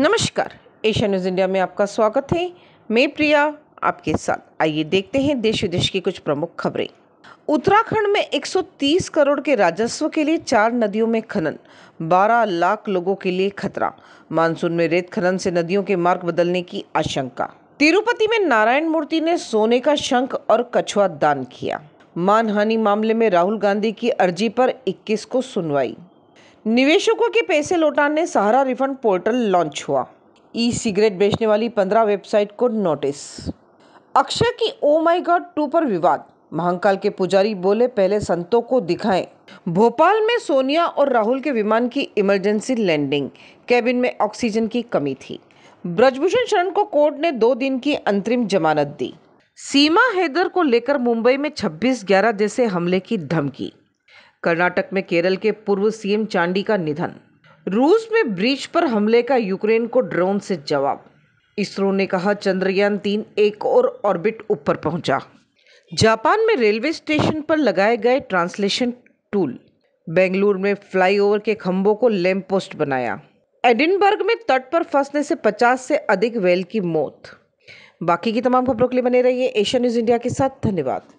नमस्कार Asia news India में आपका स्वागत है मैं प्रिया आपके साथ आइए देखते हैं देश विदेश की कुछ प्रमुख खबरें उत्तराखंड में 130 करोड़ के राजस्व के लिए चार नदियों में खनन 12 लाख लोगों के लिए खतरा मानसून में रेत खनन से नदियों के मार्ग बदलने की आशंका तिरुपति में नारायण मूर्ति ने सोने का शंख और कछुआ दान किया मानहानि मामले में राहुल गांधी की अर्जी पर 21 को सुनवाई निवेशकों के पैसे लौटाने सहारा रिफंड पोर्टल लॉन्च हुआ ई सिगरेट बेचने वाली पंद्रह वेबसाइट को नोटिस अक्षय की ओ माई गॉड टू पर विवाद महाकाल के पुजारी बोले पहले संतों को दिखाएं भोपाल में सोनिया और राहुल के विमान की इमरजेंसी लैंडिंग कैबिन में ऑक्सीजन की कमी थी ब्रजभूषण शरण को कोर्ट ने दो दिन की अंतरिम जमानत दी सीमा हैदर को लेकर मुंबई में 26 ग्यारह जैसे हमले की धमकी कर्नाटक में केरल के पूर्व सीएम चांडी का निधन रूस में ब्रिज पर हमले का यूक्रेन को ड्रोन से जवाब इसरो ने कहा चंद्रयान तीन एक और ऑर्बिट ऊपर पहुंचा जापान में रेलवे स्टेशन पर लगाए गए ट्रांसलेशन टूल बेंगलुरु में फ्लाईओवर के खंभों को लैम्प पोस्ट बनाया एडिनबर्ग में तट पर फंसने से 50 से अधिक वेल की मौत बाकी की तमाम खबरों के लिए बने रहिए एशिया न्यूज़ इंडिया के साथ धन्यवाद